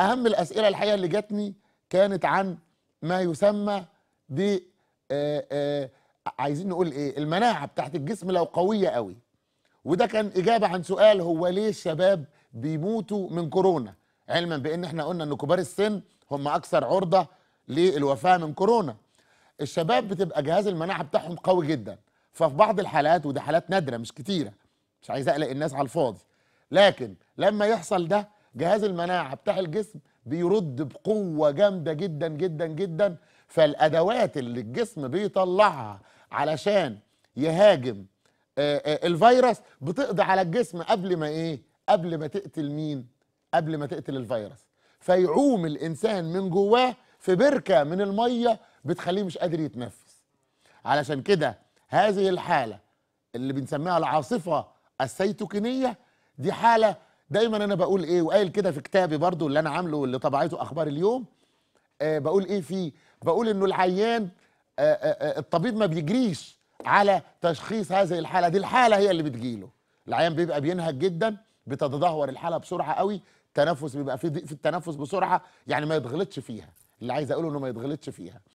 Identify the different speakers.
Speaker 1: اهم الاسئله الحقيقه اللي جاتني كانت عن ما يسمى ب آه، آه، عايزين نقول ايه المناعه بتاعت الجسم لو قويه قوي وده كان اجابه عن سؤال هو ليه الشباب بيموتوا من كورونا علما بان احنا قلنا ان كبار السن هم اكثر عرضه للوفاه من كورونا الشباب بتبقى جهاز المناعه بتاعهم قوي جدا ففي بعض الحالات ودي حالات نادره مش كتيره مش عايز اقلق الناس على الفاضي لكن لما يحصل ده جهاز المناعه بتاع الجسم بيرد بقوه جامده جدا جدا جدا فالادوات اللي الجسم بيطلعها علشان يهاجم آه، آه، الفيروس بتقضي على الجسم قبل ما ايه قبل ما تقتل مين قبل ما تقتل الفيروس فيعوم الانسان من جواه في بركه من الميه بتخليه مش قادر يتنفس علشان كده هذه الحاله اللي بنسميها العاصفه السيتوكينيه دي حاله دايما انا بقول ايه وقايل كده في كتابي برضو اللي انا عامله اللي طبعته اخبار اليوم آه بقول ايه فيه بقول انه العيان آه،, آه آه الطبيب ما بيجريش على تشخيص هذه الحاله دي الحاله هي اللي بتجيله العيان بيبقى بينهج جدا بتتدهور الحاله بسرعه قوي التنفس بيبقى في ضيق في التنفس بسرعه يعني ما يتغلطش فيها اللي عايز اقوله انه ما يتغلطش فيها